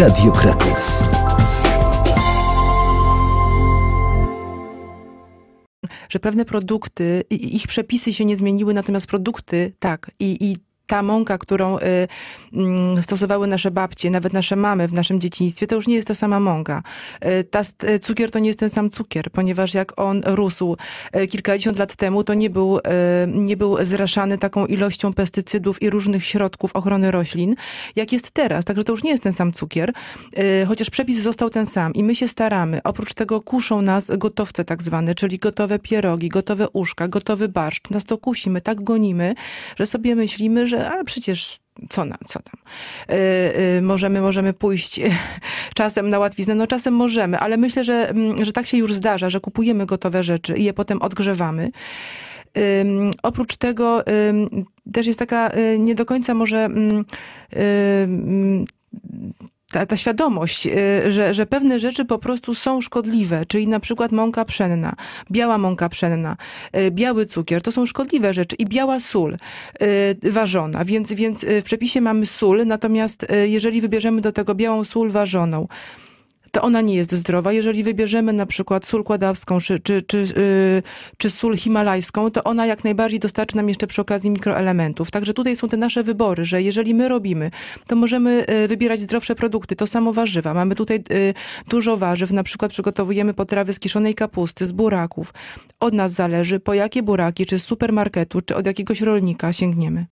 Radio Kraków. Że pewne produkty, ich przepisy się nie zmieniły, natomiast produkty tak. I, i ta mąka, którą y, mm, stosowały nasze babcie, nawet nasze mamy w naszym dzieciństwie, to już nie jest ta sama mąka. Y, ta, y, cukier to nie jest ten sam cukier, ponieważ jak on rósł kilkadziesiąt lat temu, to nie był, nie był zraszany taką ilością pestycydów i różnych środków ochrony roślin, jak jest teraz. Także to już nie jest ten sam cukier, chociaż przepis został ten sam i my się staramy. Oprócz tego kuszą nas gotowce tak zwane, czyli gotowe pierogi, gotowe uszka, gotowy barszcz. Nas to kusimy, tak gonimy, że sobie myślimy, że ale przecież co nam, co tam. Y, y, możemy, możemy pójść czasem na łatwiznę, no czasem możemy, ale myślę, że, mm, że tak się już zdarza, że kupujemy gotowe rzeczy i je potem odgrzewamy. oprócz tego też jest taka y, nie do końca może mm, ta, ta świadomość, y, że, że pewne rzeczy po prostu są szkodliwe, czyli na przykład mąka pszenna, biała mąka pszenna, y, biały cukier, to są szkodliwe rzeczy i biała sól y, ważona, więc, więc w przepisie mamy sól, natomiast jeżeli wybierzemy do tego białą sól ważoną, to ona nie jest zdrowa. Jeżeli wybierzemy na przykład sól kładawską czy, czy, czy, y, czy sól himalajską, to ona jak najbardziej dostarczy nam jeszcze przy okazji mikroelementów. Także tutaj są te nasze wybory, że jeżeli my robimy, to możemy y, wybierać zdrowsze produkty. To samo warzywa. Mamy tutaj y, dużo warzyw, na przykład przygotowujemy potrawy z kiszonej kapusty, z buraków. Od nas zależy, po jakie buraki, czy z supermarketu, czy od jakiegoś rolnika sięgniemy.